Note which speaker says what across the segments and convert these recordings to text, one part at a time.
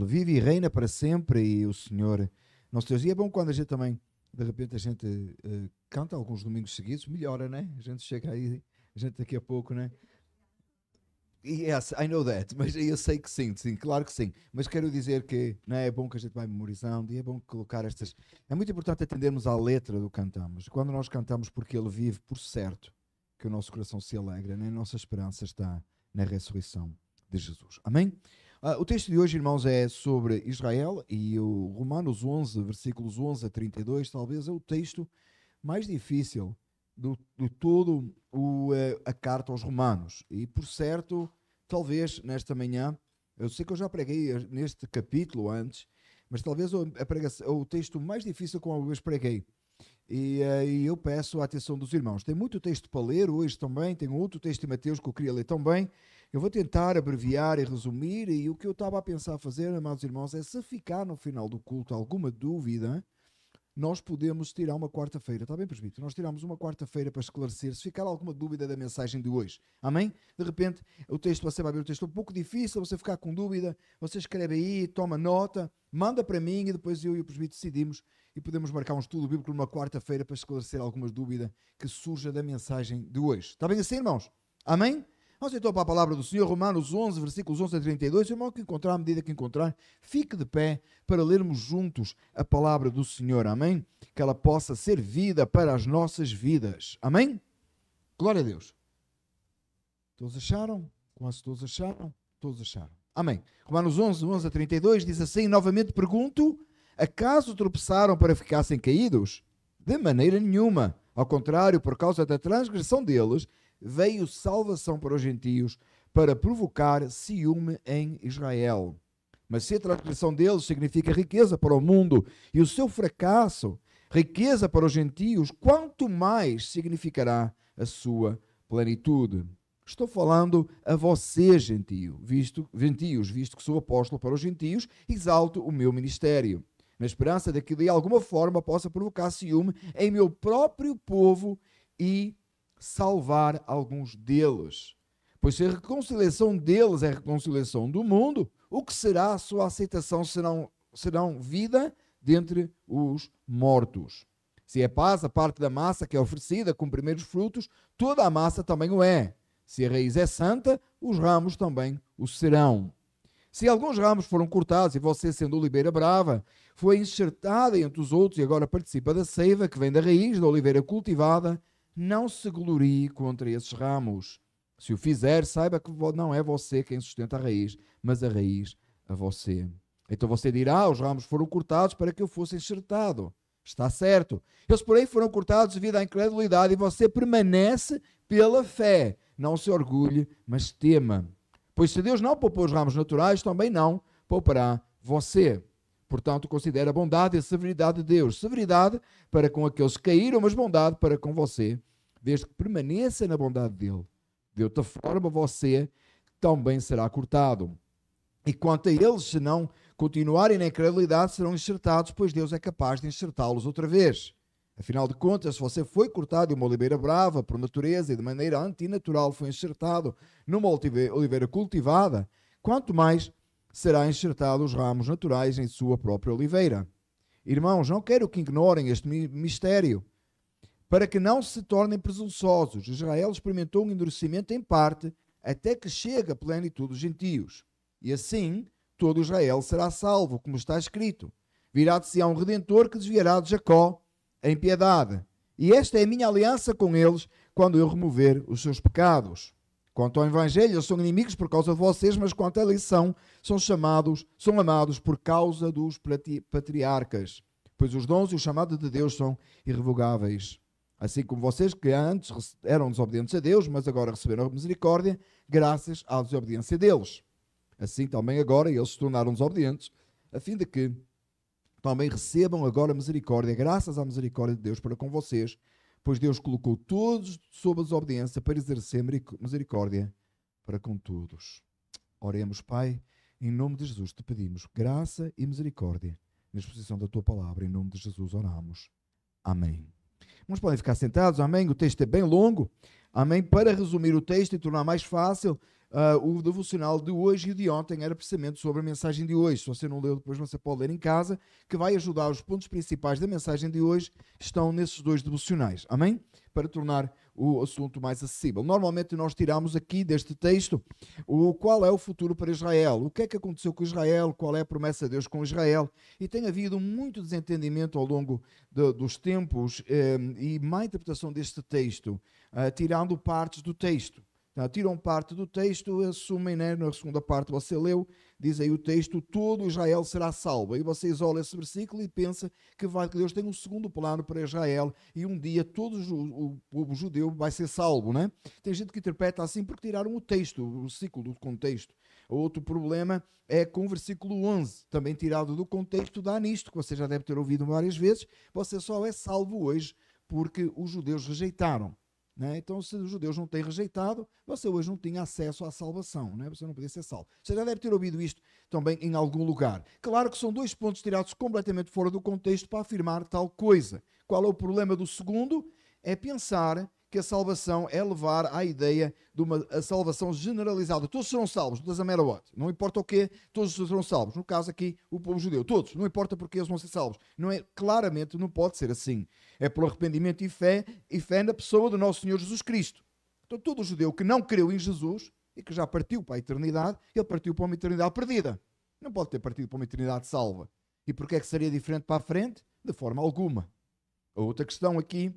Speaker 1: Ele vive e reina para sempre e o Senhor, nosso Deus. E é bom quando a gente também, de repente, a gente uh, canta alguns domingos seguidos, melhora, né? A gente chega aí, a gente daqui a pouco, né? Yes, é assim, I know that, mas eu sei que sim, sim, claro que sim. Mas quero dizer que né, é bom que a gente vai memorizando e é bom colocar estas. É muito importante atendermos à letra do cantamos. Quando nós cantamos porque Ele vive, por certo, que o nosso coração se alegra, né? a nossa esperança está na ressurreição de Jesus. Amém? Ah, o texto de hoje, irmãos, é sobre Israel e o Romanos 11, versículos 11 a 32, talvez é o texto mais difícil do, do todo o, eh, a carta aos Romanos. E, por certo, talvez nesta manhã, eu sei que eu já preguei neste capítulo antes, mas talvez a pregação, o texto mais difícil que eu vez preguei. E, eh, e, eu peço a atenção dos irmãos. Tem muito texto para ler hoje também, tem outro texto de Mateus que eu queria ler também, eu vou tentar abreviar e resumir, e o que eu estava a pensar fazer, amados irmãos, é se ficar no final do culto alguma dúvida, nós podemos tirar uma quarta-feira, está bem, presbítero? Nós tiramos uma quarta-feira para esclarecer se ficar alguma dúvida da mensagem de hoje. Amém? De repente, o texto, você vai ver o texto um pouco difícil, você ficar com dúvida, você escreve aí, toma nota, manda para mim e depois eu e o presbítero decidimos e podemos marcar um estudo bíblico numa quarta-feira para esclarecer algumas dúvidas que surja da mensagem de hoje. Está bem assim, irmãos? Amém? Vamos então para a palavra do Senhor, Romanos 11, versículos 11 a 32. Irmão, que encontrar, à medida que encontrar, fique de pé para lermos juntos a palavra do Senhor. Amém? Que ela possa ser vida para as nossas vidas. Amém? Glória a Deus. Todos acharam? Quase todos acharam? Todos acharam. Amém. Romanos 11, 11 a 32 diz assim: Novamente pergunto: acaso tropeçaram para ficassem caídos? De maneira nenhuma. Ao contrário, por causa da transgressão deles, veio salvação para os gentios, para provocar ciúme em Israel. Mas se a transgressão deles significa riqueza para o mundo e o seu fracasso, riqueza para os gentios, quanto mais significará a sua plenitude. Estou falando a você gentio, visto, gentios, visto que sou apóstolo para os gentios, exalto o meu ministério, na esperança de que de alguma forma possa provocar ciúme em meu próprio povo e salvar alguns deles. Pois se a reconciliação deles é a reconciliação do mundo, o que será a sua aceitação serão, serão vida dentre os mortos. Se é paz a parte da massa que é oferecida com primeiros frutos, toda a massa também o é. Se a raiz é santa, os ramos também o serão. Se alguns ramos foram cortados e você, sendo oliveira brava, foi enxertada entre os outros e agora participa da seiva que vem da raiz da oliveira cultivada, não se glorie contra esses ramos. Se o fizer, saiba que não é você quem sustenta a raiz, mas a raiz a você. Então você dirá: ah, os ramos foram cortados para que eu fosse enxertado. Está certo. Eles, porém, foram cortados devido à incredulidade e você permanece pela fé. Não se orgulhe, mas tema. Pois se Deus não poupou os ramos naturais, também não poupará você. Portanto, considera a bondade e a severidade de Deus. Severidade para com aqueles que caíram, mas bondade para com você, desde que permaneça na bondade dele. De outra forma, você também será cortado. E quanto a eles, se não continuarem na incredulidade, serão enxertados, pois Deus é capaz de enxertá-los outra vez. Afinal de contas, se você foi cortado em uma oliveira brava por natureza e de maneira antinatural foi enxertado numa oliveira cultivada, quanto mais será enxertado os ramos naturais em sua própria oliveira. Irmãos, não quero que ignorem este mistério. Para que não se tornem presunçosos, Israel experimentou um endurecimento em parte, até que chega a plenitude dos gentios. E assim, todo Israel será salvo, como está escrito. Virá de Sião um redentor que desviará de Jacó em piedade. E esta é a minha aliança com eles quando eu remover os seus pecados. Quanto ao Evangelho, são inimigos por causa de vocês, mas quanto à lição, são chamados, são amados por causa dos patriarcas, pois os dons e o chamado de Deus são irrevogáveis. Assim como vocês que antes eram desobedientes a Deus, mas agora receberam a misericórdia, graças à desobediência deles. Assim também agora eles se tornaram desobedientes, a fim de que também recebam agora misericórdia, graças à misericórdia de Deus para com vocês, pois Deus colocou todos sob a obediência para exercer misericórdia para com todos. Oremos, Pai, em nome de Jesus te pedimos graça e misericórdia na exposição da tua palavra, em nome de Jesus oramos. Amém. Vamos podem ficar sentados, amém. O texto é bem longo, amém. Para resumir o texto e tornar mais fácil, Uh, o devocional de hoje e o de ontem era precisamente sobre a mensagem de hoje. Se você não leu, depois você pode ler em casa, que vai ajudar os pontos principais da mensagem de hoje estão nesses dois devocionais. Amém? Para tornar o assunto mais acessível. Normalmente nós tiramos aqui deste texto o qual é o futuro para Israel, o que é que aconteceu com Israel, qual é a promessa de Deus com Israel, e tem havido muito desentendimento ao longo de, dos tempos eh, e má interpretação deste texto, eh, tirando partes do texto tiram parte do texto, assumem, né, na segunda parte você leu, diz aí o texto, todo Israel será salvo. E vocês olham esse versículo e pensam que, vai, que Deus tem um segundo plano para Israel e um dia todo o, o povo judeu vai ser salvo, né? Tem gente que interpreta assim porque tiraram o texto, o versículo do contexto. Outro problema é com o versículo 11, também tirado do contexto, dá nisto, que você já deve ter ouvido várias vezes, você só é salvo hoje porque os judeus rejeitaram. Né? Então, se os judeus não têm rejeitado, você hoje não tinha acesso à salvação, né? você não podia ser salvo. Você já deve ter ouvido isto também em algum lugar. Claro que são dois pontos tirados completamente fora do contexto para afirmar tal coisa. Qual é o problema do segundo? É pensar que a salvação é levar à ideia de uma salvação generalizada. Todos serão salvos, não a Não importa o quê, todos serão salvos. No caso aqui, o povo judeu. Todos. Não importa porque eles vão ser salvos. Não é, claramente não pode ser assim. É pelo arrependimento e fé, e fé na pessoa do nosso Senhor Jesus Cristo. Então todo judeu que não creu em Jesus e que já partiu para a eternidade, ele partiu para uma eternidade perdida. Não pode ter partido para uma eternidade salva. E porquê é que seria diferente para a frente? De forma alguma. A outra questão aqui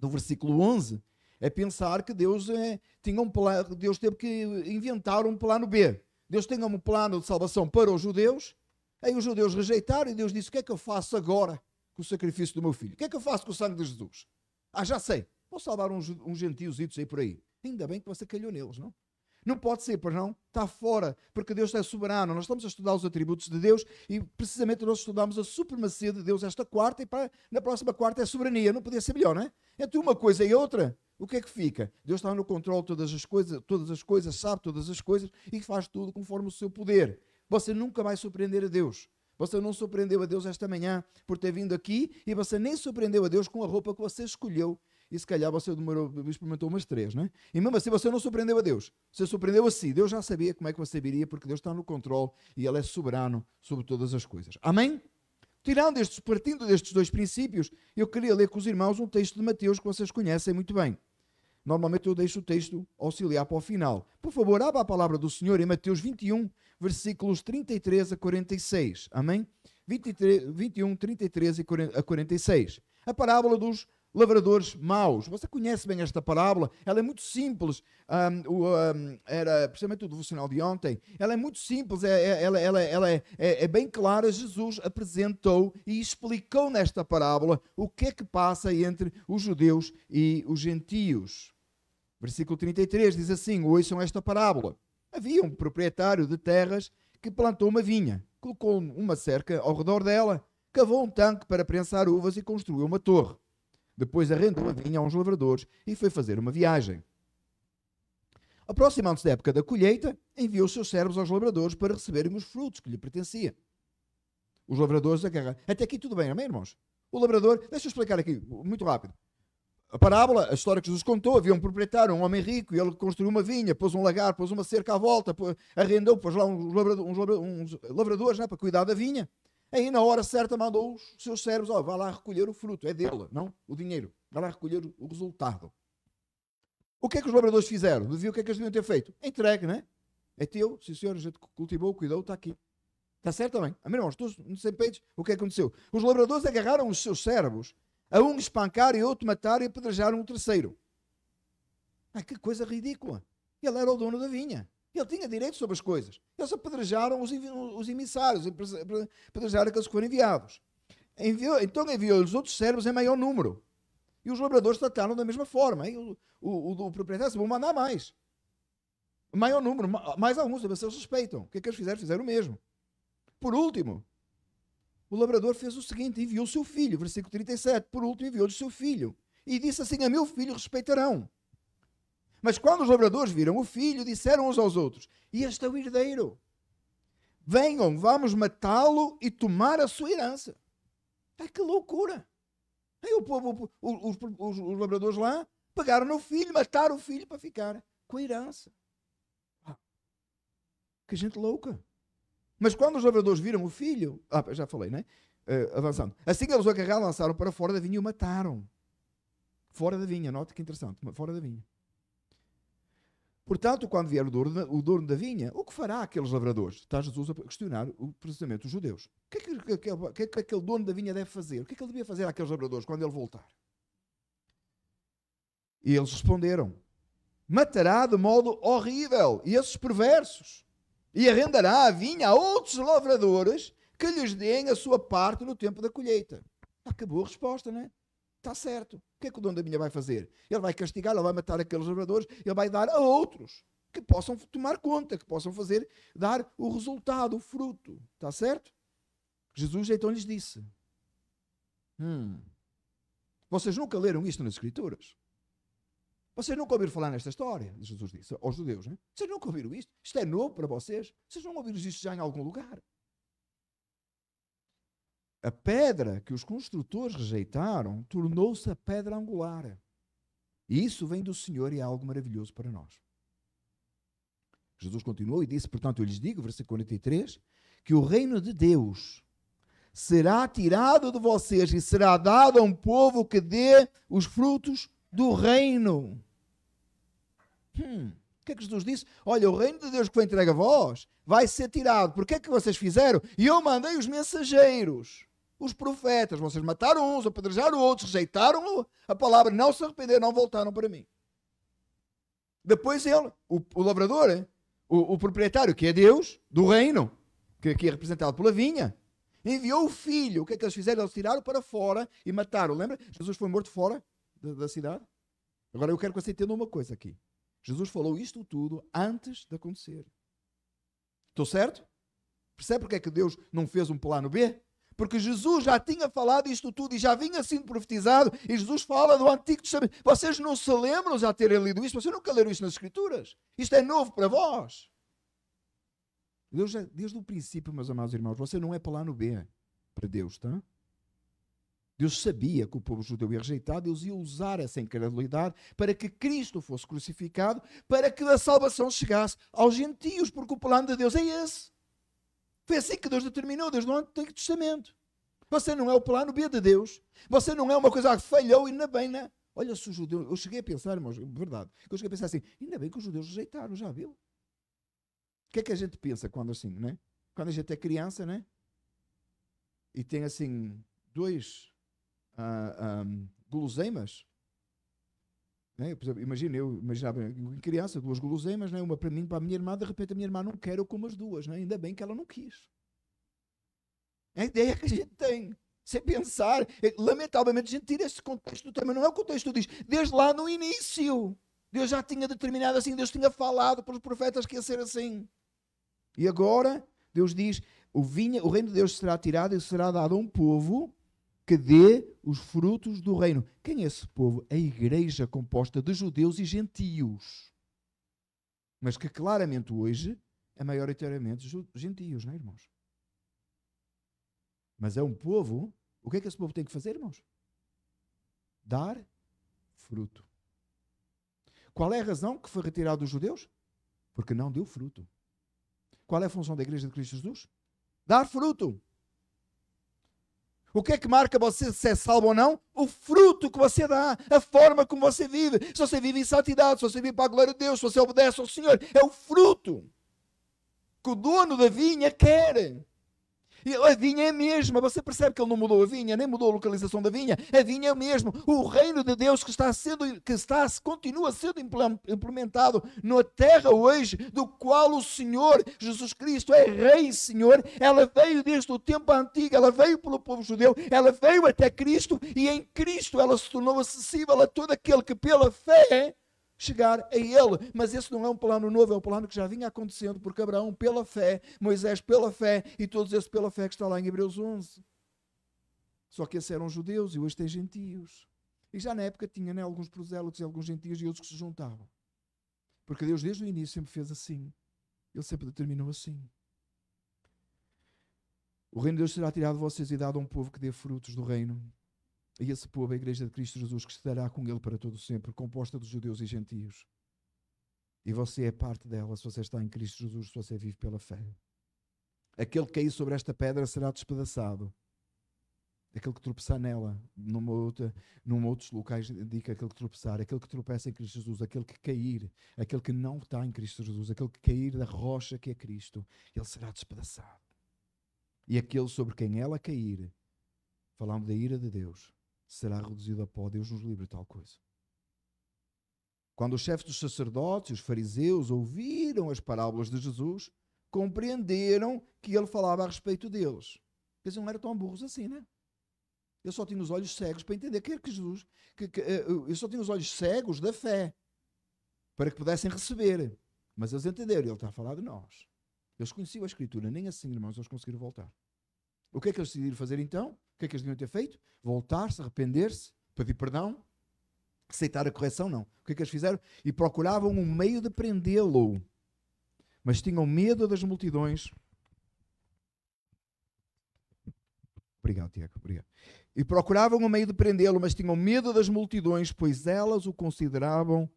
Speaker 1: no versículo 11 é pensar que Deus, é, tinha um plano, Deus teve que inventar um plano B. Deus tinha um plano de salvação para os judeus, aí os judeus rejeitaram e Deus disse: O que é que eu faço agora com o sacrifício do meu filho? O que é que eu faço com o sangue de Jesus? Ah, já sei, vou salvar uns, uns gentiositos aí por aí. Ainda bem que você calhou neles, não? Não pode ser, pois não? Está fora, porque Deus é soberano. Nós estamos a estudar os atributos de Deus e precisamente nós estudamos a supremacia de Deus esta quarta e para, na próxima quarta é a soberania. Não podia ser melhor, não é? Entre uma coisa e outra, o que é que fica? Deus está no controle de todas as coisas, todas as coisas, sabe todas as coisas e faz tudo conforme o seu poder. Você nunca vai surpreender a Deus. Você não surpreendeu a Deus esta manhã por ter vindo aqui e você nem surpreendeu a Deus com a roupa que você escolheu e se calhar você demorou, experimentou umas três, né? E mesmo assim você não surpreendeu a Deus. Você surpreendeu a si. Deus já sabia como é que você viria, porque Deus está no controle e Ele é soberano sobre todas as coisas. Amém? Tirando estes, partindo destes dois princípios, eu queria ler com os irmãos um texto de Mateus que vocês conhecem muito bem. Normalmente eu deixo o texto auxiliar para o final. Por favor, abra a palavra do Senhor em Mateus 21, versículos 33 a 46. Amém? 23, 21, 33 a 46. A parábola dos lavradores maus. Você conhece bem esta parábola, ela é muito simples. Um, o, um, era precisamente o devocional de ontem. Ela é muito simples, é, é ela, ela, ela é, é, é, bem clara. Jesus apresentou e explicou nesta parábola o que é que passa entre os judeus e os gentios. Versículo 33 diz assim: Ouçam esta parábola. Havia um proprietário de terras que plantou uma vinha, colocou uma cerca ao redor dela, cavou um tanque para prensar uvas e construiu uma torre depois arrendou a vinha a uns lavradores e foi fazer uma viagem. Aproximando-se da época da colheita, enviou os seus servos aos lavradores para receberem os frutos que lhe pertencia. Os lavradores agarraram. Até aqui tudo bem, amém, irmãos? O lavrador, deixa eu explicar aqui, muito rápido. A parábola, a história que Jesus contou, havia um proprietário, um homem rico, e ele construiu uma vinha, pôs um lagar, pôs uma cerca à volta, pôs, arrendou, pôs lá uns, lavrador, uns, lavradores né, para cuidar da vinha. Aí, na hora certa, mandou os seus servos: ó, vá lá recolher o fruto, é dele, não o dinheiro. Vá lá recolher o resultado. O que é que os labradores fizeram? Deviam o que é que eles deviam ter feito? Entregue, né? É teu, se o senhor já gente cultivou, cuidou, está aqui. Está certo também? Amém, ah, irmãos? Todos sem peitos, o é que aconteceu? Os labradores agarraram os seus servos, a um espancar e outro matar e apedrejaram o terceiro. Ah, que coisa ridícula! Ele era o dono da vinha. Ele tinha direito sobre as coisas. Eles apedrejaram os, os emissários, apedrejaram aqueles que foram enviados. Enviou, então enviou-lhes outros servos em maior número. E os labradores trataram da mesma forma. O, o, o, o, proprietário disse: vou mandar mais. Maior número, mais alguns, mas eles suspeitam. O que é que eles fizeram? Fizeram o mesmo. Por último, o labrador fez o seguinte: enviou o seu filho, versículo 37. Por último, enviou-lhe o seu filho. E disse assim: A meu filho respeitarão. Mas quando os lavradores viram o filho, disseram uns aos outros: Este é o herdeiro. Venham, vamos matá-lo e tomar a sua herança. É que loucura! Aí o povo, os, os, os labradores lá, pegaram no filho, mataram o filho para ficar com a herança. Ah, que gente louca! Mas quando os labradores viram o filho, ah, já falei, né? Uh, avançando. Assim que eles o agarraram, lançaram para fora da vinha e o mataram. Fora da vinha, nota que interessante, fora da vinha. Portanto, quando vier o dono, o dono da vinha, o que fará aqueles lavradores? Está Jesus a questionar o, precisamente os judeus. O que é que, que, é que, é que aquele dono da vinha deve fazer? O que é que ele devia fazer àqueles lavradores quando ele voltar? E eles responderam: Matará de modo horrível esses perversos e arrendará a vinha a outros lavradores que lhes deem a sua parte no tempo da colheita. Acabou a resposta, não é? está certo. O que é que o dono da minha vai fazer? Ele vai castigar, ele vai matar aqueles lavradores, ele vai dar a outros que possam tomar conta, que possam fazer, dar o resultado, o fruto. Está certo? Jesus então lhes disse: hum, Vocês nunca leram isto nas Escrituras? Vocês nunca ouviram falar nesta história? Jesus disse aos judeus: né? Vocês nunca ouviram isto? Isto é novo para vocês? Vocês não ouviram isto já em algum lugar? a pedra que os construtores rejeitaram tornou-se a pedra angular. E isso vem do Senhor e é algo maravilhoso para nós. Jesus continuou e disse: Portanto, eu lhes digo, versículo 43, que o reino de Deus será tirado de vocês e será dado a um povo que dê os frutos do reino. Hum, o que é que Jesus disse? Olha, o reino de Deus que foi entregue a vós vai ser tirado. Porque é que vocês fizeram? E eu mandei os mensageiros os profetas. Vocês mataram uns, apedrejaram outros, rejeitaram a palavra, não se arrependeram, não voltaram para mim. Depois ele, o, o lavrador, o, o, proprietário, que é Deus, do reino, que aqui é representado pela vinha, enviou o filho. O que é que eles fizeram? Eles tiraram para fora e mataram. Lembra? Jesus foi morto fora da, da cidade. Agora eu quero que você entenda uma coisa aqui. Jesus falou isto tudo antes de acontecer. Estou certo? Percebe porque é que Deus não fez um plano B? porque Jesus já tinha falado isto tudo e já vinha sendo profetizado, e Jesus fala do Antigo Testamento. Vocês não se lembram já terem lido isto, vocês nunca leram isto nas Escrituras. Isto é novo para vós. Deus, é, desde o princípio, meus amados irmãos, você não é para lá no B para Deus, tá? Deus sabia que o povo judeu ia rejeitar, Deus ia usar essa incredulidade para que Cristo fosse crucificado, para que a salvação chegasse aos gentios, porque o plano de Deus é esse. Foi assim que Deus determinou desde o Antigo Testamento. Você não é o plano B de Deus. Você não é uma coisa que falhou e ainda bem, né? Olha se os judeus. Eu cheguei a pensar, irmãos, é verdade. Eu cheguei a pensar assim: ainda bem que os judeus rejeitaram, já viu? O que é que a gente pensa quando assim, né? Quando a gente é criança, né? E tem assim dois ah, ah guloseimas né? Eu, imagina, eu imaginava em criança duas guloseimas, né? uma para mim, para a minha irmã, de repente a minha irmã não quer, eu como as duas, né? ainda bem que ela não quis. É a ideia que a gente tem. Sem é pensar, é, lamentavelmente, a gente tira esse contexto também, não é o contexto diz, desde lá no início. Deus já tinha determinado assim, Deus tinha falado para os profetas que ia ser assim. E agora, Deus diz: o, vinha, o reino de Deus será tirado e será dado a um povo que dê os frutos do reino. Quem é esse povo? A igreja composta de judeus e gentios. Mas que claramente hoje é maioritariamente gentios, não é, irmãos? Mas é um povo. O que é que esse povo tem que fazer, irmãos? Dar fruto. Qual é a razão que foi retirado dos judeus? Porque não deu fruto. Qual é a função da igreja de Cristo Jesus? Dar fruto. O que é que marca você se é salvo ou não? O fruto que você dá, a forma como você vive. Se você vive em santidade, se você vive para a glória de Deus, se você obedece ao Senhor, é o fruto que o dono da vinha quer. A vinha é a mesma, você percebe que ele não mudou a vinha, nem mudou a localização da vinha, a vinha é o mesmo. O reino de Deus que está sendo, que está, continua sendo implementado na terra hoje, do qual o Senhor Jesus Cristo é Rei e Senhor, ela veio desde o tempo antigo, ela veio pelo povo judeu, ela veio até Cristo e em Cristo ela se tornou acessível a todo aquele que pela fé chegar a Ele. Mas esse não é um plano novo, é um plano que já vinha acontecendo, por Abraão, pela fé, Moisés, pela fé, e todos esses pela fé que está lá em Hebreus 11. Só que esses eram judeus e hoje têm gentios. E já na época tinha né, alguns prosélitos e alguns gentios e outros que se juntavam. Porque Deus, desde o início, sempre fez assim. Ele sempre determinou assim. O reino de Deus será tirado de vocês e dado a um povo que dê frutos do reino. E esse povo, a Igreja de Cristo Jesus, que estará com ele para todo sempre, composta dos judeus e gentios. E você é parte dela se você está em Cristo Jesus, se você vive pela fé. Aquele que cair sobre esta pedra será despedaçado. Aquele que tropeçar nela, numa outra, num outros locais indica aquele que tropeçar, aquele que tropeça em Cristo Jesus, aquele que cair, aquele que não está em Cristo Jesus, aquele que cair da rocha que é Cristo, ele será despedaçado. E aquele sobre quem ela cair, fala-me da ira de Deus, será reduzido a pó. Deus nos livre de tal coisa. Quando os chefes dos sacerdotes e os fariseus ouviram as parábolas de Jesus, compreenderam que ele falava a respeito deles. Eles não eram tão burros assim, né? Eu só tinha os olhos cegos para entender que era é que Jesus. Que, que, eh, eu só tinha os olhos cegos da fé para que pudessem receber. Mas eles entenderam, ele está a falar de nós. Eles conheciam a Escritura, nem assim, irmãos, eles conseguiram voltar. O que é que eles decidiram fazer então? O que é que eles deviam ter feito? Voltar-se, arrepender-se, pedir perdão, aceitar a correção, não. O que é que eles fizeram? E procuravam um meio de prendê-lo. Mas tinham medo das multidões. Obrigado, Tiago. Obrigado. E procuravam um meio de prendê-lo, mas tinham medo das multidões, pois elas o consideravam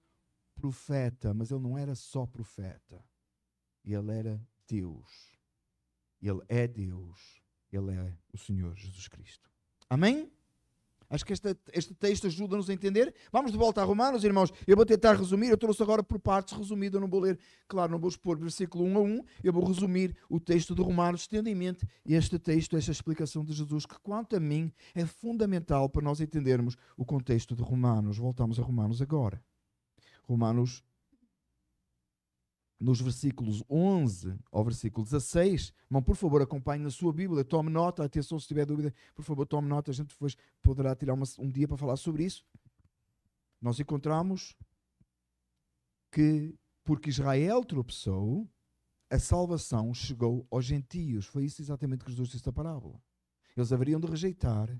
Speaker 1: profeta. Mas ele não era só profeta. Ele era Deus. Ele é Deus. Ele é o Senhor Jesus Cristo. Amém? Acho que este, este texto ajuda-nos a entender. Vamos de volta a Romanos, irmãos. Eu vou tentar resumir. Eu trouxe agora por partes resumida. Eu não vou ler, claro, não vou expor versículo 1 a 1. Eu vou resumir o texto de Romanos, tendo em mente este texto, esta explicação de Jesus, que, quanto a mim, é fundamental para nós entendermos o contexto de Romanos. Voltamos a Romanos agora. Romanos nos versículos 11 ao versículo 16. Irmão, por favor, acompanhe na sua Bíblia, tome nota, atenção se tiver dúvida, por favor, tome nota, a gente depois poderá tirar uma, um dia para falar sobre isso. Nós encontramos que, porque Israel tropeçou, a salvação chegou aos gentios. Foi isso exatamente que Jesus disse na parábola. Eles haveriam de rejeitar.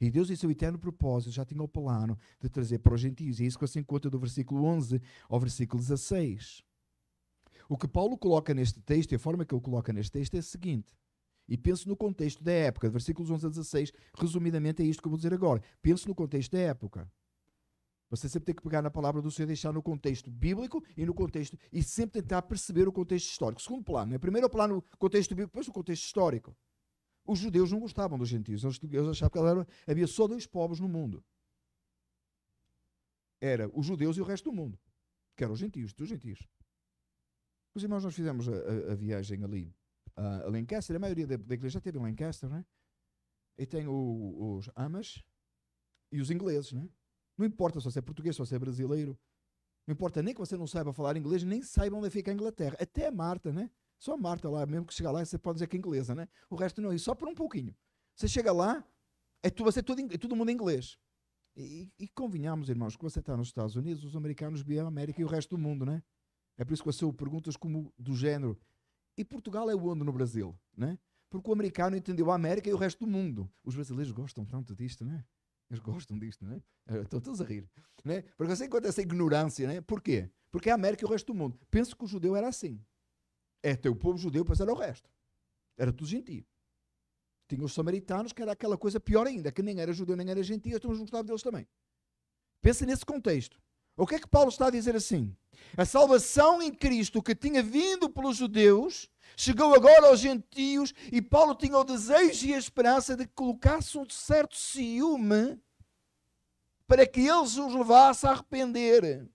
Speaker 1: E Deus, em seu eterno propósito, já tinha o plano de trazer para os gentios. E é isso que você encontra do versículo 11 ao versículo 16. O que Paulo coloca neste texto e a forma que ele coloca neste texto é a seguinte. E penso no contexto da época, versículos 11 a 16, resumidamente é isto que eu vou dizer agora. Penso no contexto da época. Você sempre tem que pegar na palavra do Senhor, deixar no contexto bíblico e no contexto e sempre tentar perceber o contexto histórico. Segundo plano, né? primeiro o plano contexto bíblico, depois o contexto histórico. Os judeus não gostavam dos gentios, eles, eles achavam que era, havia só dois povos no mundo. Era os judeus e o resto do mundo, que eram os gentios, dos gentios. Os irmãos, nós fizemos a, a, a viagem ali a Lancaster, a maioria da, da igreja teve em Lancaster, né? E tem o, os amas e os ingleses, né? Não importa se você é português, se você é brasileiro, não importa nem que você não saiba falar inglês, nem saiba onde fica a Inglaterra. Até a Marta, né? Só a Marta lá, mesmo que chegar lá, você pode dizer que é inglesa, né? O resto não, é só por um pouquinho. Você chega lá, é tudo, você é todo, é todo mundo inglês. E, e convenhamos, irmãos, que você está nos Estados Unidos, os americanos vieram a América e o resto do mundo, né? É por isso que eu sou perguntas como do género: e Portugal é onde no Brasil? Né? Porque o americano entendeu a América e o resto do mundo. Os brasileiros gostam tanto disto, não é? Eles gostam disto, não é? Eh, estão todos a rir. né? Porque assim sei essa ignorância, né? Porquê? Porque é a América e o resto do mundo. Penso que o judeu era assim. É teu povo judeu, pois era o resto. Era tudo gentio. Tinha os samaritanos, que era aquela coisa pior ainda, que nem era judeu, nem era gentio, então não gostavam deles também. Pensa nesse contexto. O que é que Paulo está a dizer assim? A salvação em Cristo que tinha vindo pelos judeus chegou agora aos gentios e Paulo tinha o desejo e a esperança de que colocasse um certo ciúme para que eles os levasse a arrepender.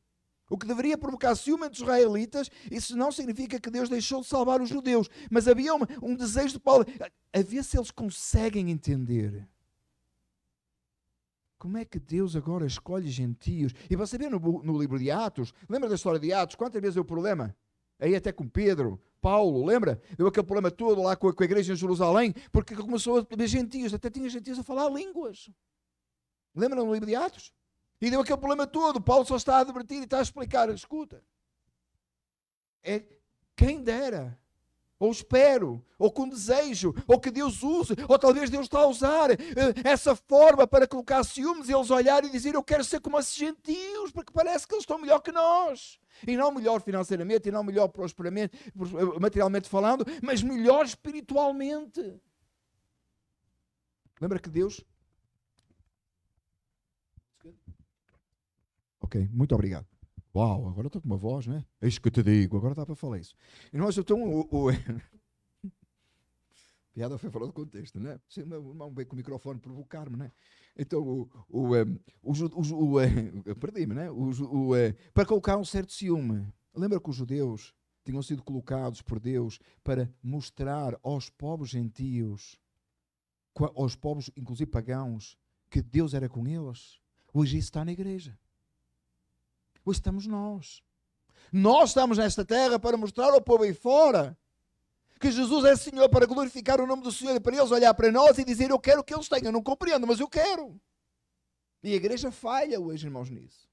Speaker 1: O que deveria provocar ciúme dos israelitas, isso não significa que Deus deixou de salvar os judeus, mas havia um, um desejo de Paulo, a ver se eles conseguem entender. Como é que Deus agora escolhe gentios? E você vê no, no livro de Atos, lembra da história de Atos? Quantas vezes é o problema? Aí até com Pedro, Paulo, lembra? Deu aquele problema todo lá com a, com a igreja em Jerusalém, porque começou a ter gentios, até tinha gentios a falar línguas. Lembra no livro de Atos? E deu aquele problema todo. Paulo só está a advertir e está a explicar. Escuta, é quem dera ou espero, ou com desejo, ou que Deus use, ou talvez Deus está a usar eh, essa forma para colocar ciúmes e eles olharem e dizer eu quero ser como esses gentios, porque parece que eles estão melhor que nós. E não melhor financeiramente, e não melhor prosperamente, eh, materialmente falando, mas melhor espiritualmente. Lembra que Deus. Ok, muito obrigado. Uau, agora estou com uma voz, né? É isso que eu te digo, agora dá para falar isso. E nós então. O, o... piada foi falar do contexto, né? Sim, meu irmão veio com o microfone provocar-me, né? Então, o, o, os, eh, os, o, eh, perdi-me, né? O o, eh, para colocar um certo ciúme. Lembra que os judeus tinham sido colocados por Deus para mostrar aos povos gentios, aos povos, inclusive pagãos, que Deus era com eles? Hoje isso está na igreja. Ou estamos nós. Nós estamos nesta terra para mostrar ao povo aí fora que Jesus é Senhor para glorificar o nome do Senhor e para eles olhar para nós e dizer: Eu quero que eles tenham. não compreendo, mas eu quero. E a igreja falha hoje, irmãos, nisso.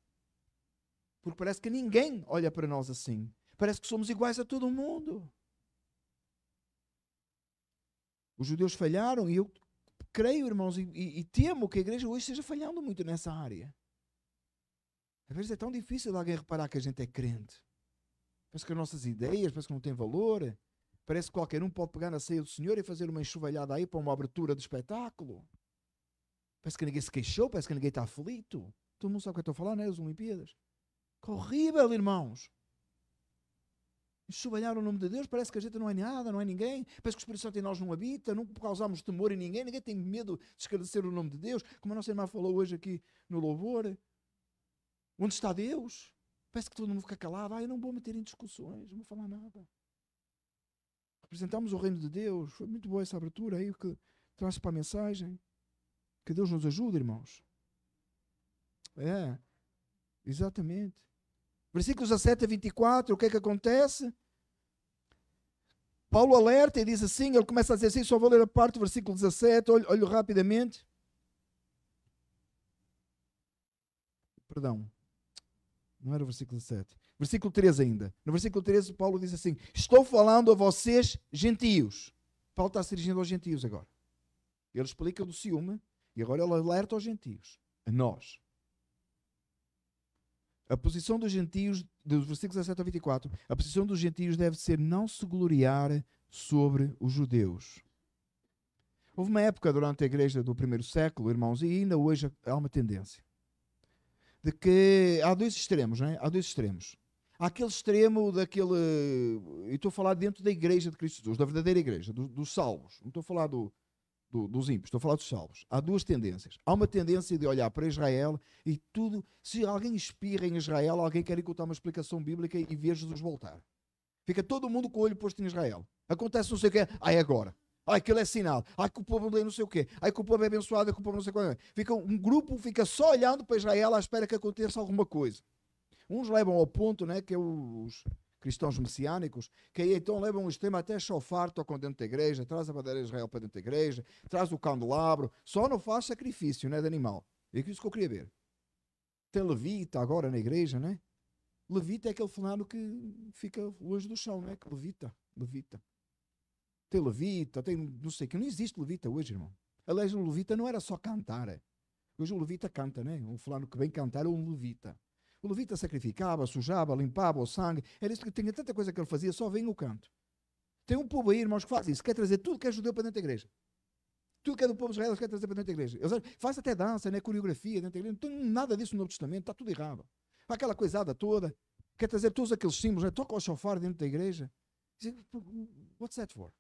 Speaker 1: Porque parece que ninguém olha para nós assim. Parece que somos iguais a todo mundo. Os judeus falharam e eu creio, irmãos, e, e, e temo que a igreja hoje esteja falhando muito nessa área. Às vezes é tão difícil alguém reparar que a gente é crente. Parece que as nossas ideias, parece que não tem valor. Parece que qualquer um pode pegar na ceia do Senhor e fazer uma enxovalhada aí para uma abertura de espetáculo. Parece que ninguém se queixou, parece que ninguém está aflito. Todo mundo sabe o que eu estou a falar, não é? As Olimpíadas. Que horrível, irmãos. Enxovalhar o nome de Deus, parece que a gente não é nada, não é ninguém. Parece que o Espírito Santo em nós não habita, não causamos temor em ninguém, ninguém tem medo de esclarecer o nome de Deus. Como a nossa irmã falou hoje aqui no Louvor, Onde está Deus? Parece que todo mundo fica calado. Ah, eu não vou meter em discussões, não vou falar nada. Representamos o reino de Deus. Foi muito boa essa abertura aí que traz para a mensagem. Que Deus nos ajude, irmãos. É, exatamente. Versículos 17 a 24, o que é que acontece? Paulo alerta e diz assim, ele começa a dizer assim, só vou ler a parte do versículo 17, olho, olho rapidamente. Perdão. Não era o versículo 7. Versículo 13 ainda. No versículo 13, Paulo diz assim: Estou falando a vocês, gentios. Paulo está se dirigindo aos gentios agora. Ele explica do ciúme e agora ele alerta aos gentios, a nós. A posição dos gentios, dos versículos 17 a 24, a posição dos gentios deve ser não se gloriar sobre os judeus. Houve uma época durante a igreja do primeiro século, irmãos, e ainda hoje há uma tendência de que há dois extremos, não é? Há dois extremos. Há aquele extremo daquele. E estou a falar dentro da igreja de Cristo Jesus, da verdadeira igreja, do, dos salvos. Não estou a falar do, do, dos ímpios, estou a falar dos salvos. Há duas tendências. Há uma tendência de olhar para Israel e tudo. Se alguém espirra em Israel, alguém quer encontrar uma explicação bíblica e ver Jesus voltar. Fica todo mundo com o olho posto em Israel. Acontece não sei o que, aí ah, é agora. Ai, que ele é sinal. Ai, que o povo é não sei o quê. Ai, que o povo é abençoado. que o povo não sei qual é. Fica um grupo fica só olhando para Israel à espera que aconteça alguma coisa. Uns levam ao ponto, né, que é os cristãos messiânicos, que aí então levam o extremo até chofar, tocam dentro da igreja, traz a bandeira de Israel para dentro da igreja, traz o candelabro, só não faz sacrifício, né, de animal. É isso que eu queria ver. Tem levita agora na igreja, né? Levita é aquele fulano que fica longe do chão, né? Que levita, levita tem levita, tem não sei o que. Não existe levita hoje, irmão. Aliás, o levita não era só cantar. É. Hoje o levita canta, né? Um fulano que vem cantar é um levita. O levita sacrificava, sujava, limpava o sangue. Era isso que tinha tanta coisa que ele fazia, só vem o canto. Tem um povo aí, irmãos, que faz isso. Quer trazer tudo que é judeu para dentro da igreja. Tudo que é do povo de Israel quer trazer para dentro da igreja. Eles faz até dança, né? coreografia dentro da igreja. Não tem nada disso no Novo Testamento, está tudo errado. Aquela coisada toda. Quer trazer todos aqueles símbolos, né? toca o chofar dentro da igreja. What's that for?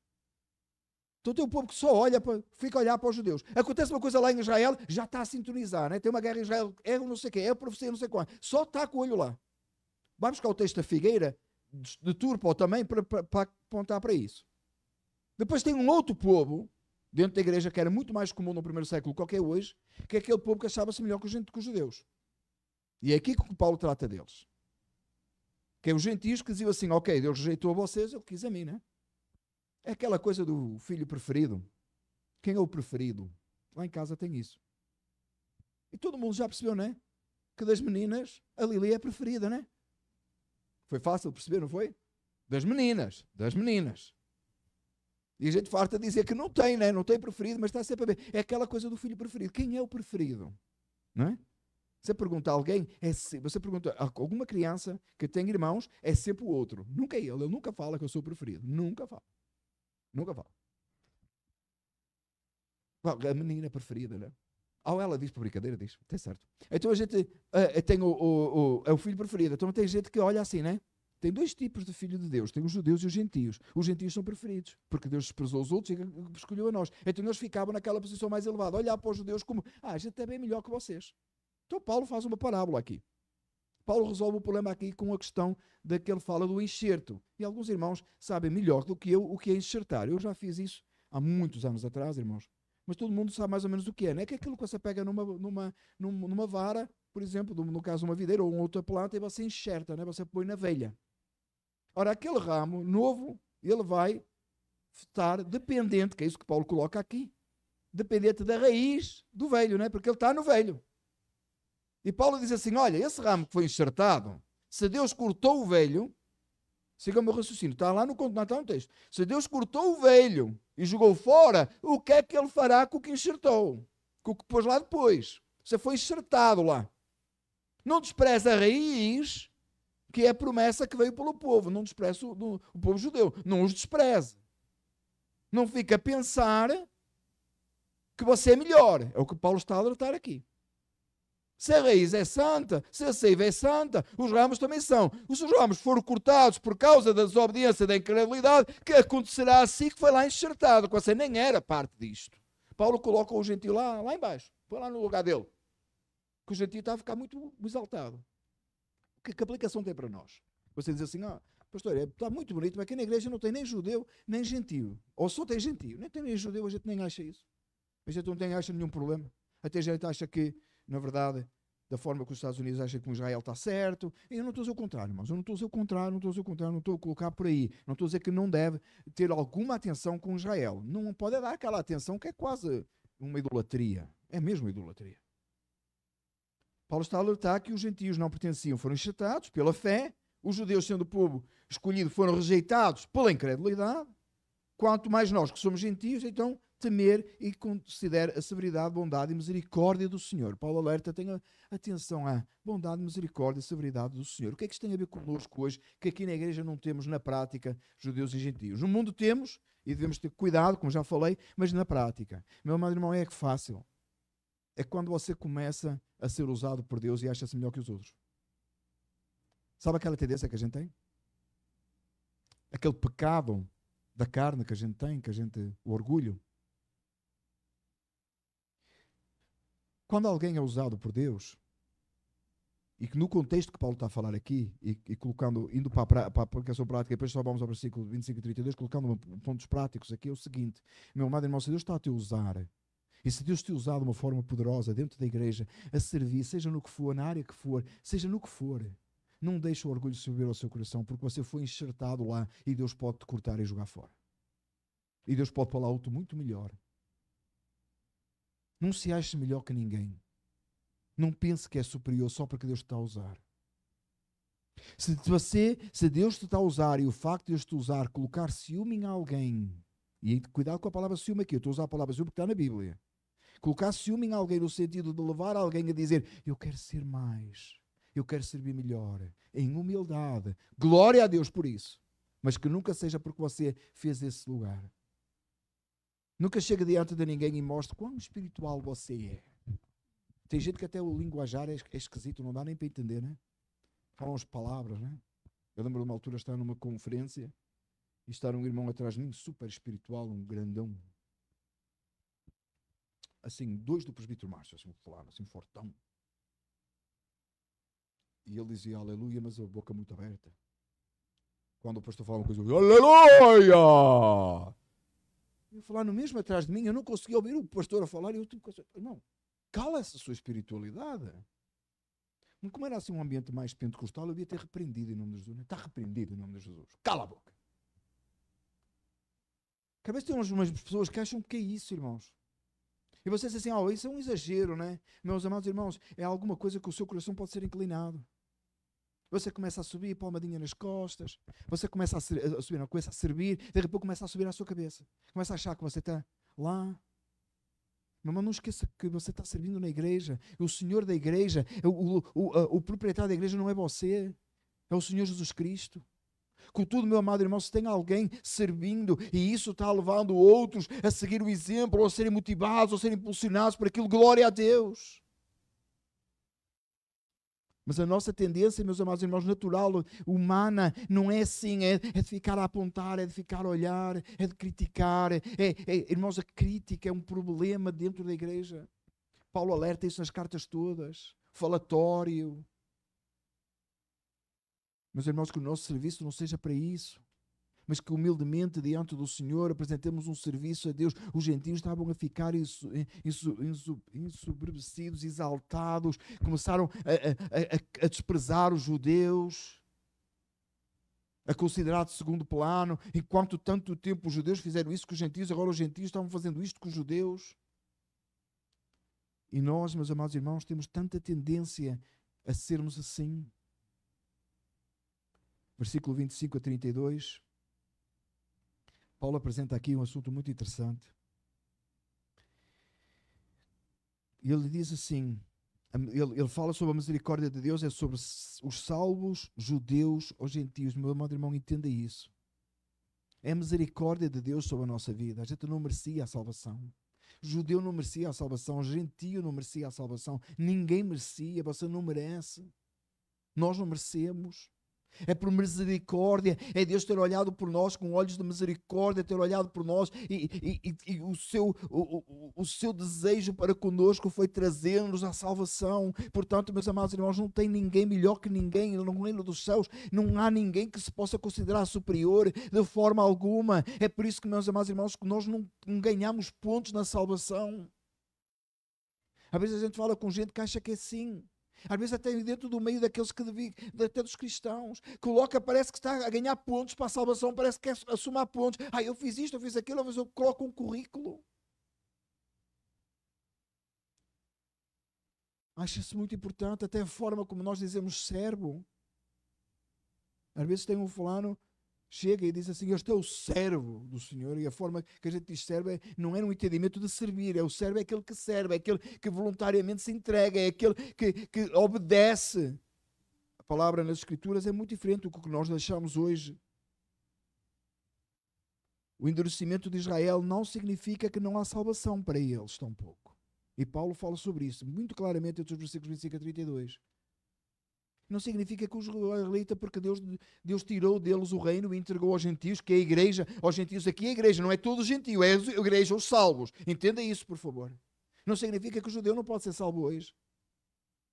Speaker 1: Então tem um povo que só olha, para, fica a olhar para os judeus. Acontece uma coisa lá em Israel, já está a sintonizar, né? tem uma guerra em Israel, é não sei quem, é a profecia não sei qual. Só está com o olho lá. Vai buscar o texto da figueira, de, de Turpo também, para, para apontar para isso. Depois tem um outro povo, dentro da igreja, que era muito mais comum no primeiro século é hoje, que é aquele povo que achava-se melhor que, gente, que os judeus. E é aqui que Paulo trata deles. Que é os gentios que diziam assim, ok, Deus rejeitou a vocês, eu quis a mim, né? É aquela coisa do filho preferido. Quem é o preferido? Lá em casa tem isso. E todo mundo já percebeu, né? Que das meninas, a Lili é a preferida, né? Foi fácil perceber, não foi? Das meninas, das meninas. E a gente farta dizer que não tem, né? Não tem preferido, mas está sempre a ver. É aquela coisa do filho preferido. Quem é o preferido? Não é? Você pergunta a alguém, é se... você pergunta a alguma criança que tem irmãos, é sempre o outro. Nunca é ele. Ele nunca fala que eu sou o preferido. Nunca fala. Nunca fala. A menina preferida, né? Ou ela diz por brincadeira, diz, tem tá certo. Então a gente eh, uh, tem o, o, o, é o filho preferido. Então tem gente que olha assim, né? Tem dois tipos de filho de Deus: tem os judeus e os gentios. Os gentios são preferidos, porque Deus desprezou os outros e escolheu a nós. Então eles ficavam naquela posição mais elevada, olhar para os judeus como, ah, a gente é bem melhor que vocês. Então Paulo faz uma parábola aqui. Paulo resolve o problema aqui com a questão da que ele fala do enxerto. E alguns irmãos sabem melhor do que eu o que é enxertar. Eu já fiz isso há muitos anos atrás, irmãos. Mas todo mundo sabe mais ou menos o que é, não é? Que aquilo que você pega numa, numa, numa, numa vara, por exemplo, no caso uma videira ou outra planta, e você enxerta, né? você põe na velha. Ora, aquele ramo novo, ele vai estar dependente, que é isso que Paulo coloca aqui, dependente da raiz do velho, né? porque ele está no velho. E Paulo diz assim: Olha, esse ramo que foi enxertado, se Deus cortou o velho, siga o meu raciocínio, está lá no, está no texto. Se Deus cortou o velho e jogou fora, o que é que ele fará com o que enxertou? Com o que pôs lá depois? Você foi enxertado lá. Não despreza a raiz, que é a promessa que veio pelo povo. Não despreza o, o povo judeu. Não os despreza. Não fica a pensar que você é melhor. É o que Paulo está a alertar aqui. Se a raiz é santa, se a seiva é santa, os ramos também são. Os ramos foram cortados por causa da desobediência da incredulidade, que acontecerá assim que foi lá enxertado, quando você nem era parte disto. Paulo coloca o gentil lá, lá embaixo, Foi lá no lugar dele. Que o gentil está a ficar muito exaltado. Que, que aplicação tem para nós? Você diz assim, ah, pastor, é, está muito bonito, mas aqui na igreja não tem nem judeu, nem gentio. Ou só tem gentio. Nem tem nem judeu, a gente nem acha isso. A gente não tem, acha nenhum problema. Até a gente acha que na verdade, da forma que os Estados Unidos acham que o Israel está certo. Eu não estou a dizer o contrário, mas Eu não estou a dizer o contrário, não estou a dizer o contrário, não estou a colocar por aí. Não estou a dizer que não deve ter alguma atenção com Israel. Não pode dar aquela atenção que é quase uma idolatria. É mesmo idolatria. Paulo está a alertar que os gentios não pertenciam, foram enxertados pela fé. Os judeus, sendo o povo escolhido, foram rejeitados pela incredulidade. Quanto mais nós que somos gentios, então temer e considere a severidade, bondade e misericórdia do Senhor. Paulo alerta, tenha atenção à bondade, misericórdia e severidade do Senhor. O que é que isto tem a ver connosco hoje, que aqui na igreja não temos na prática judeus e gentios? No mundo temos, e devemos ter cuidado, como já falei, mas na prática. Meu amado irmão, é que fácil. É quando você começa a ser usado por Deus e acha-se melhor que os outros. Sabe aquela tendência que a gente tem? Aquele pecado da carne que a gente tem, que a gente. o orgulho. Quando alguém é usado por Deus, e que no contexto que Paulo está a falar aqui, e, e colocando, indo para a, para a aplicação prática, depois só vamos ao versículo 25 e 32, colocando pontos práticos aqui, é o seguinte: meu amado irmão, se Deus está a te usar, e se Deus te usar de uma forma poderosa dentro da igreja, a servir, seja no que for, na área que for, seja no que for, não deixe o orgulho subir ao seu coração, porque você foi enxertado lá e Deus pode te cortar e jogar fora. E Deus pode falar outro muito melhor não se ache melhor que ninguém. Não pense que é superior só porque Deus te está a usar. Se você, se Deus te está a usar e o facto de Deus te usar colocar ciúme em alguém, e cuidado com a palavra ciúme aqui, eu estou a usar a palavra ciúme porque está na Bíblia. Colocar ciúme em alguém no sentido de levar alguém a dizer: Eu quero ser mais, eu quero servir melhor, em humildade. Glória a Deus por isso. Mas que nunca seja porque você fez esse lugar. Nunca chega diante de ninguém e mostre quão espiritual você é. Tem gente que até o linguajar é, é esquisito, não dá nem para entender, né? Falam as palavras, né? Eu lembro de uma altura estar numa conferência e estar um irmão atrás de mim, super espiritual, um grandão. Assim, dois do presbítero Márcio, assim, falaram, assim, fortão. E ele dizia aleluia, mas a boca muito aberta. Quando o pastor fala uma coisa, aleluia! Eu falar no mesmo atrás de mim, eu não conseguia ouvir o pastor a falar, e eu tipo, não, cala essa sua espiritualidade. como era assim um ambiente mais pentecostal, eu devia ter repreendido em nome de Jesus. Né? Está repreendido em nome de Jesus. Cala a boca. Cada vez tem umas pessoas que acham que é isso, irmãos. E vocês dizem assim, oh, isso é um exagero, né? Meus amados irmãos, é alguma coisa que o seu coração pode ser inclinado você começa a subir, palmadinha nas costas, você começa a, ser, a subir, não, começa a servir, daqui a começa a subir à sua cabeça, começa a achar que você está lá. Mamãe não esqueça que você está servindo na igreja, o senhor da igreja, o, o, o, o proprietário da igreja não é você, é o Senhor Jesus Cristo. Contudo, meu amado irmão, se tem alguém servindo e isso está levando outros a seguir o exemplo, ou a serem motivados, ou a serem impulsionados por aquilo, glória a Deus. Mas a nossa tendência, meus amados irmãos, natural, humana, não é assim, é, é de ficar a apontar, é de ficar a olhar, é de criticar. É, é, é irmãos, a crítica é um problema dentro da igreja. Paulo alerta isso nas cartas todas. Falatório. Meus irmãos, que o nosso serviço não seja para isso mas que humildemente diante do Senhor apresentemos um serviço a Deus. Os gentios estavam a ficar isso, exaltados, começaram a, a, a, desprezar os judeus, a considerar de segundo plano, enquanto tanto tempo os judeus fizeram isso com os gentios, agora os gentios estavam fazendo isto com os judeus. E nós, meus amados irmãos, temos tanta tendência a sermos assim. Versículo 25 a 32. Paulo apresenta aqui um assunto muito interessante. Ele diz assim: ele, ele fala sobre a misericórdia de Deus, é sobre os salvos, judeus ou gentios. Meu amado irmão, entenda isso. É a misericórdia de Deus sobre a nossa vida. A gente não merecia a salvação. Judeu não merecia a salvação, gentio não merecia a salvação, ninguém merecia, você não merece. Nós não merecemos é por misericórdia, é Deus ter olhado por nós com olhos de misericórdia, ter olhado por nós e, e, e o, seu, o, o, o, seu desejo para conosco foi trazer-nos à salvação. Portanto, meus amados irmãos, não tem ninguém melhor que ninguém no reino dos céus, não há ninguém que se possa considerar superior de forma alguma. É por isso que, meus amados irmãos, que nós não ganhamos pontos na salvação. Às vezes a gente fala com gente que acha que é assim às vezes até dentro do meio daqueles que devia, até dos cristãos. Coloca, parece que está a ganhar pontos para a salvação, parece que quer a somar pontos. Ah, eu fiz isto, eu fiz aquilo, às vezes eu coloco um currículo. Acha-se muito importante até a forma como nós dizemos servo. Às vezes tem um fulano chega e diz assim: este é o servo do Senhor. E a forma que a gente diz servo é, não é um entendimento de servir, é o servo é aquele que serve, é aquele que voluntariamente se entrega, é aquele que, que obedece. A palavra nas Escrituras é muito diferente do que nós deixamos hoje. O endurecimento de Israel não significa que não há salvação para eles, tampouco. E Paulo fala sobre isso muito claramente entre os versículos 25 a 32. Não significa que os israelita, porque Deus, Deus tirou deles o reino e entregou aos gentios, que é a igreja, aos gentios aqui é a igreja, não é todo gentio, é a igreja, os salvos. Entenda isso, por favor. Não significa que o judeu não pode ser salvo hoje.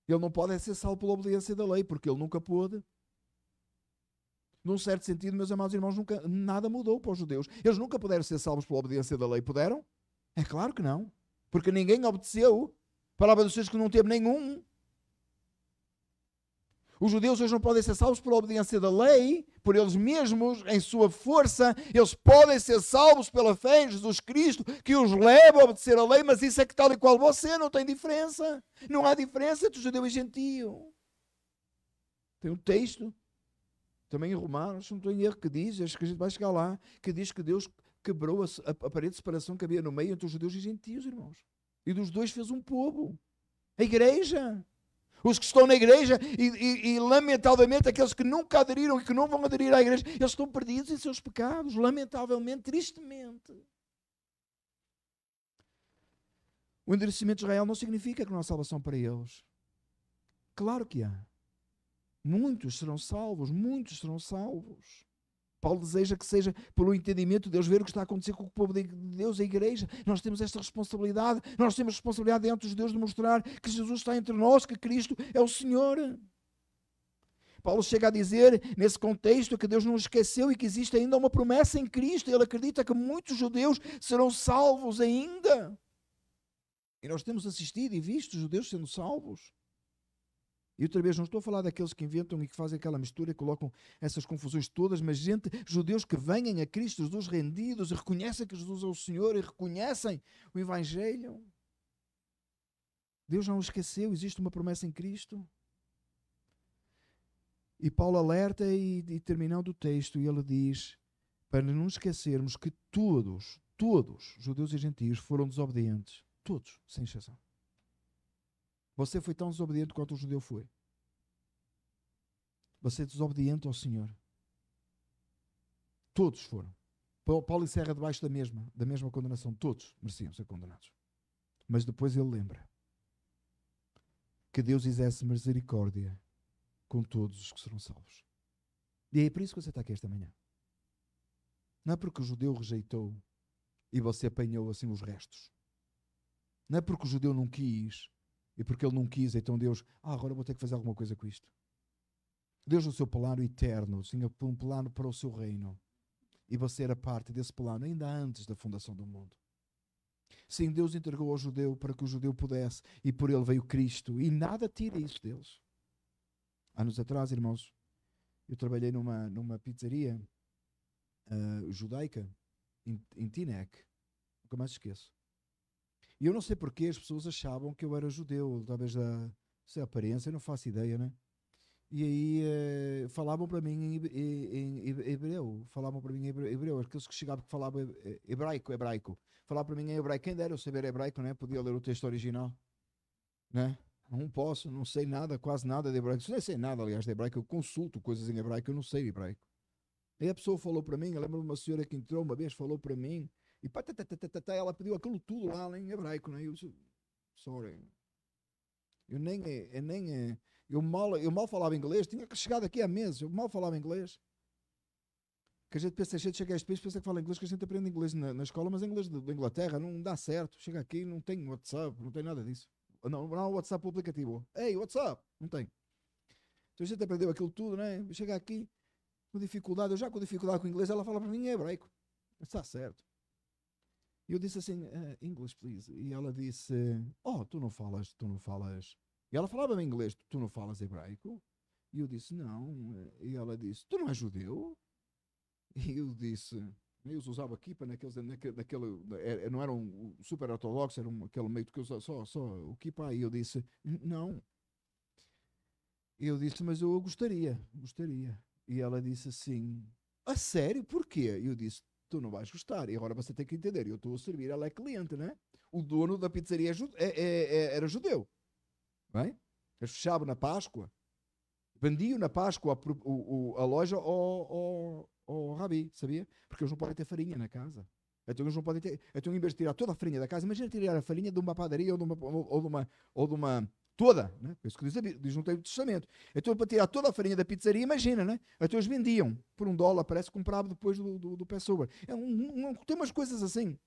Speaker 1: Ele não pode é ser salvo pela obediência da lei, porque ele nunca pôde. Num certo sentido, meus amados irmãos, nunca, nada mudou para os judeus. Eles nunca puderam ser salvos pela obediência da lei. Puderam? É claro que não. Porque ninguém obedeceu. palavra dos seus que não teve nenhum os judeus hoje não podem ser salvos pela obediência da lei, por eles mesmos, em sua força. Eles podem ser salvos pela fé em Jesus Cristo, que os leva a obedecer a lei, mas isso é que tal e qual você não tem diferença. Não há diferença entre judeu e gentio. Tem um texto, também em Romanos, não tenho erro, que diz, acho que a gente vai chegar lá, que diz que Deus quebrou a, a, a parede de separação que havia no meio entre os judeus e os gentios, irmãos. E dos dois fez um povo. A igreja. Os que estão na igreja e, e, e, lamentavelmente aqueles que nunca aderiram e que não vão aderir à igreja, eles estão perdidos em seus pecados, lamentavelmente, tristemente. O endurecimento de Israel não significa que não há salvação para eles. Claro que há. Muitos serão salvos, muitos serão salvos. Paulo deseja que seja pelo entendimento de Deus ver o que está a acontecer com o povo de Deus, a igreja. Nós temos esta responsabilidade, nós temos responsabilidade diante de Deus de mostrar que Jesus está entre nós, que Cristo é o Senhor. Paulo chega a dizer, nesse contexto, que Deus não esqueceu e que existe ainda uma promessa em Cristo. Ele acredita que muitos judeus serão salvos ainda. E nós temos assistido e visto judeus sendo salvos. E outra vez, não estou a falar daqueles que inventam e que fazem aquela mistura e colocam essas confusões todas, mas gente, judeus que venham a Cristo, Jesus rendidos, e reconhecem que Jesus é o Senhor e reconhecem o Evangelho. Deus não esqueceu, existe uma promessa em Cristo. E Paulo alerta e, e terminando o texto, e ele diz, para não esquecermos que todos, todos, judeus e gentios, foram desobedientes. Todos, sem exceção. Você foi tão desobediente quanto o judeu foi. Você é desobediente ao Senhor. Todos foram. Paulo encerra debaixo da mesma, da mesma condenação. Todos mereciam ser condenados. Mas depois ele lembra que Deus fizesse misericórdia com todos os que serão salvos. E é por isso que você está aqui esta manhã. Não é porque o judeu rejeitou e você apanhou assim os restos. Não é porque o judeu não quis e porque ele não quis, então Deus, ah, agora vou ter que fazer alguma coisa com isto. Deus, no seu plano eterno, tinha um plano para o seu reino. E você era parte desse plano ainda antes da fundação do mundo. Sim, Deus entregou ao judeu para que o judeu pudesse, e por ele veio Cristo, e nada tira isso deles. Anos atrás, irmãos, eu trabalhei numa, numa pizzaria uh, judaica em, em Tinec, nunca mais esqueço. E eu não sei porque as pessoas achavam que eu era judeu, talvez da aparência, não faço ideia, né? E aí eh, falavam para mim em, em, em, hebreu, falavam para mim em hebreu, aqueles que chegavam que falavam hebraico, hebraico. Falavam para mim em hebraico, quem dera eu saber hebraico, né? Podia ler o texto original, né? Não posso, não sei nada, quase nada de hebraico. não sei nada, aliás, de hebraico. Eu consulto coisas em hebraico, eu não sei de hebraico. Aí a pessoa falou para mim, eu lembro de uma senhora que entrou uma vez, falou para mim e pá, tá, tá, tá, ela pediu aquilo tudo lá em hebraico, né? Eu sorry. Eu nem, eu é, é nem, é, eu mal, eu mal falava inglês, tinha chegado aqui há meses, eu mal falava inglês. Que a gente pensa, a gente chega a este país, pensa que fala inglês, que a gente aprende inglês na, na escola, mas inglês da Inglaterra não dá certo. Chega aqui, não tem WhatsApp, não tem nada disso. Não, não há WhatsApp aplicativo. Ei, WhatsApp, não tem. Então a gente aprendeu aquilo tudo, né? Chega aqui com dificuldade, eu já com dificuldade com inglês, ela fala para mim em hebraico. Está certo. E eu disse assim, uh, English, please. E ela disse, oh, tu não falas, tu não falas. E ela falava em inglês, tu não falas hebraico? E eu disse, não. E ela disse, tu não és judeu? E eu disse, eu usava kipa naqueles, naquele, naquele, não era um super ortodoxo, era um, aquele meio que eu só, só o equipa E eu disse, não. Eu disse, mas eu gostaria, gostaria. E ela disse assim, a sério, porquê? E eu disse, tu não vais gostar. E agora você tem que entender, eu estou a servir, ela é cliente, né? O dono da pizzaria é, é, é, é, era judeu, bem? É? Eles fechavam na Páscoa, vendiam na Páscoa a, o, a loja ao, ao, ao Rabi, sabia? Porque eles não podem ter farinha na casa. Então eles não podem ter. Então, em vez de tirar toda a farinha da casa, imagina tirar a farinha de uma padaria ou de uma, ou de uma, ou de uma Toda, né? Isso que diz, diz no Antigo Testamento. Então, para tirar toda a farinha da pizzaria, imagina, né? Então eles vendiam por um dólar, parece que comprava depois do, do, do Passover. É um, um, tem umas coisas assim.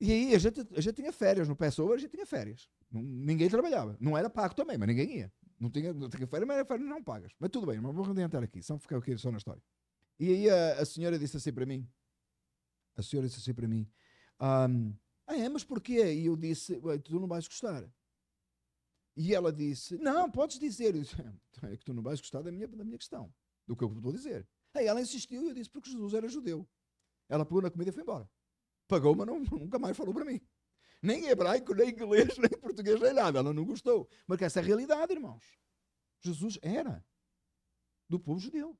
Speaker 1: E aí a gente, a gente tinha férias no Passover, a gente tinha férias. Ninguém trabalhava. Não era pago também, mas ninguém ia. Não tinha, não tinha férias, mas era férias não pagas. Mas tudo bem, mas vou adiantar aqui, só ficar aqui só na história. E aí a, a, senhora disse assim para mim, a senhora disse assim para mim, um, ah, é, mas porquê? E eu disse, tu não vais gostar. E ela disse: Não, podes dizer. É, é que tu não vais gostar da minha, da minha questão, do que eu estou a dizer. Aí ela insistiu e eu disse: Porque Jesus era judeu. Ela pegou na comida e foi embora. Pagou, mas não, nunca mais falou para mim. Nem hebraico, nem inglês, nem português, nem nada. Ela não gostou. Mas essa é a realidade, irmãos. Jesus era do povo judeu.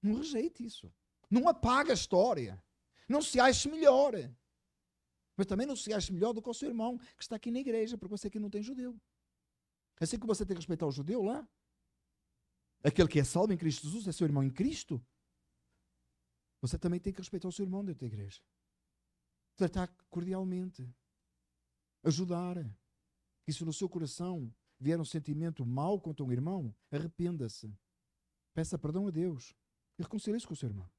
Speaker 1: Não rejeite isso. Não apaga a história. Não se ache melhor. Mas também não se acha melhor do que o seu irmão que está aqui na igreja, porque você aqui não tem judeu. Assim que você tem que respeitar o judeu lá, aquele que é salvo em Cristo Jesus, é seu irmão em Cristo, você também tem que respeitar o seu irmão dentro da igreja. Tratar cordialmente, ajudar. E se no seu coração vier um sentimento mau contra um irmão, arrependa-se. Peça perdão a Deus e reconcilie-se com o seu irmão.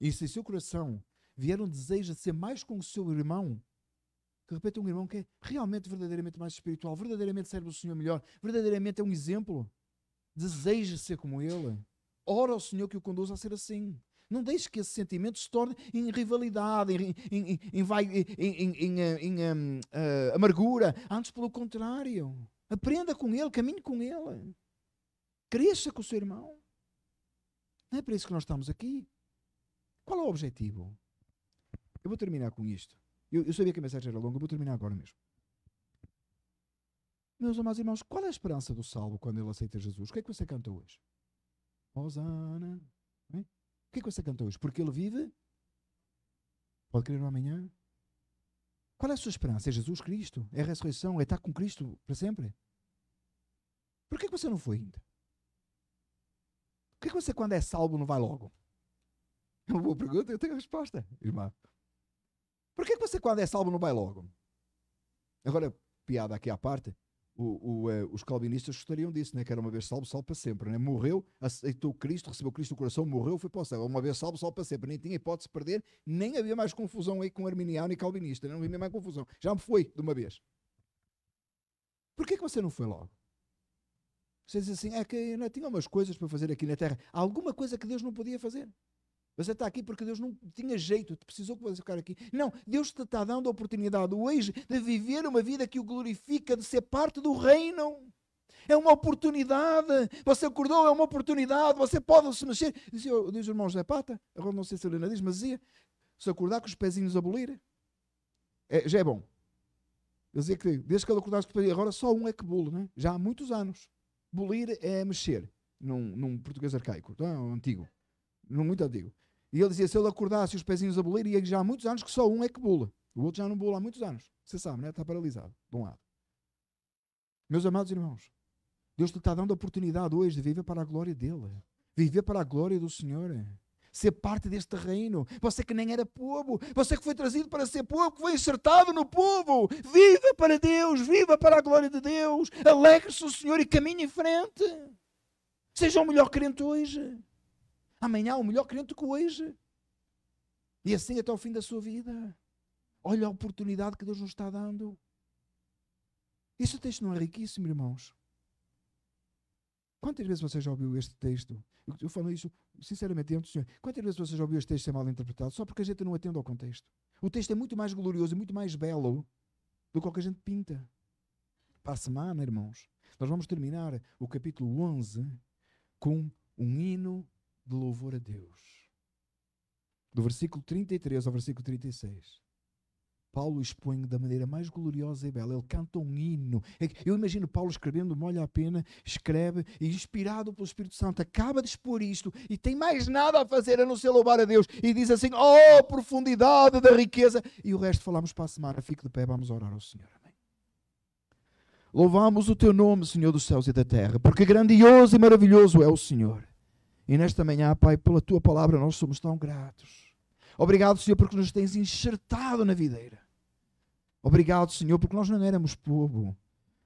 Speaker 1: E se em seu coração vier um desejo ser mais como o seu irmão, que de repente é um irmão que é realmente, verdadeiramente mais espiritual, verdadeiramente serve o Senhor melhor, verdadeiramente é um exemplo, deseja ser como ele, ora ao Senhor que o conduza a ser assim. Não deixe que esse sentimento se torne em rivalidade, em, em, em, em uh, amargura. Antes, pelo contrário. Aprenda com ele, caminhe com ele. Cresça com o seu irmão. Não é para isso que nós estamos aqui. Qual é o objetivo? Eu vou terminar com isto. Eu, eu sabia que a mensagem era longa, eu vou terminar agora mesmo. Meus amados irmãos, qual é a esperança do salvo quando ele aceita Jesus? O que é que você canta hoje? Osana. É? O que é que você canta hoje? Porque ele vive? Pode crer no amanhã? Qual é a sua esperança? É Jesus Cristo? É a ressurreição? É estar com Cristo para sempre? Por que, é que você não foi ainda? Por que, é que você, quando é salvo, não vai logo? É uma boa pergunta, eu tenho a resposta, irmão. Por que, você, quando é salvo, não vai logo? Agora, piada aqui à parte, o, o, é, os calvinistas gostariam disso, né? que era uma vez salvo, salvo para sempre. Né? Morreu, aceitou Cristo, recebeu Cristo no coração, morreu, foi para o céu. É uma vez salvo, salvo para sempre. Nem tinha hipótese de perder, nem havia mais confusão aí com arminiano e calvinista. Né? Não havia mais confusão. Já me foi de uma vez. Por que, que você não foi logo? Você diz assim, é que ainda né, tinha umas coisas para fazer aqui na Terra. Alguma coisa que Deus não podia fazer. Você está aqui porque Deus não tinha jeito, precisou que você ficar aqui. Não, Deus te está dando a oportunidade hoje de viver uma vida que o glorifica, de ser parte do reino. É uma oportunidade. Você acordou, é uma oportunidade. Você pode se mexer. Diz, oh, diz o irmão José Pata, agora não sei se ele ainda diz, mas dizia: se acordar com os pezinhos a bolir, é, já é bom. Eu dizia que desde que ele acordasse com os pezinhos, agora só um é que bolo, né? já há muitos anos. Bolir é mexer, num, num português arcaico, então, antigo, não muito antigo. E ele dizia: se ele acordasse os pezinhos a bulir, e é já há muitos anos que só um é que bula. O outro já não bula há muitos anos. Você sabe, né? Está paralisado, de um lado. Meus amados irmãos, Deus te está dando a oportunidade hoje de viver para a glória dele, viver para a glória do Senhor, ser parte deste reino. Você que nem era povo, você que foi trazido para ser povo, que foi insertado no povo, viva para Deus, viva para a glória de Deus, alegre-se o Senhor e caminhe em frente. Seja o melhor crente hoje. Amanhã há melhor crente que hoje. E assim até o fim da sua vida. Olha a oportunidade que Deus nos está dando. Este texto não é riquíssimo, irmãos. Quantas vezes você já ouviu este texto? Eu, eu falo isso sinceramente diante do Senhor. Quantas vezes você já ouviu este texto ser mal interpretado? Só porque a gente não atende ao contexto. O texto é muito mais glorioso e muito mais belo do que o que a gente pinta. Para a semana, irmãos, nós vamos terminar o capítulo 11 com um hino de louvor a Deus. Do versículo 33 ao versículo 36. Paulo expõe da maneira mais gloriosa e bela. Ele canta um hino. É eu imagino Paulo escrevendo, molha a pena, escreve, e inspirado pelo Espírito Santo, acaba de expor isto e tem mais nada a fazer a não ser louvar a Deus. E diz assim: Oh, profundidade da riqueza! E o resto falamos para a semana. Fique de pé, vamos orar ao Senhor. Amém. Louvamos o teu nome, Senhor dos céus e da terra, porque grandioso e maravilhoso é o Senhor. E nesta manhã, Pai, pela tua palavra, nós somos tão gratos. Obrigado, Senhor, porque nos tens enxertado na videira. Obrigado, Senhor, porque nós não éramos povo,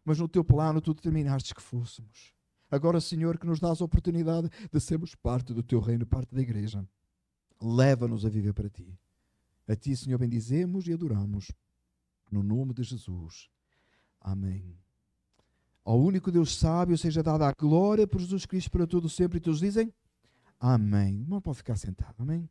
Speaker 1: mas no teu plano tu determinaste que fôssemos. Agora, Senhor, que nos dás a oportunidade de sermos parte do teu reino, parte da igreja. Leva-nos a viver para ti. A ti, Senhor, bendizemos e adoramos. No nome de Jesus. Amém. Ao único Deus sábio seja dada a glória por Jesus Cristo para todo sempre. E todos dizem? Amém. Não pode ficar sentado. Amém.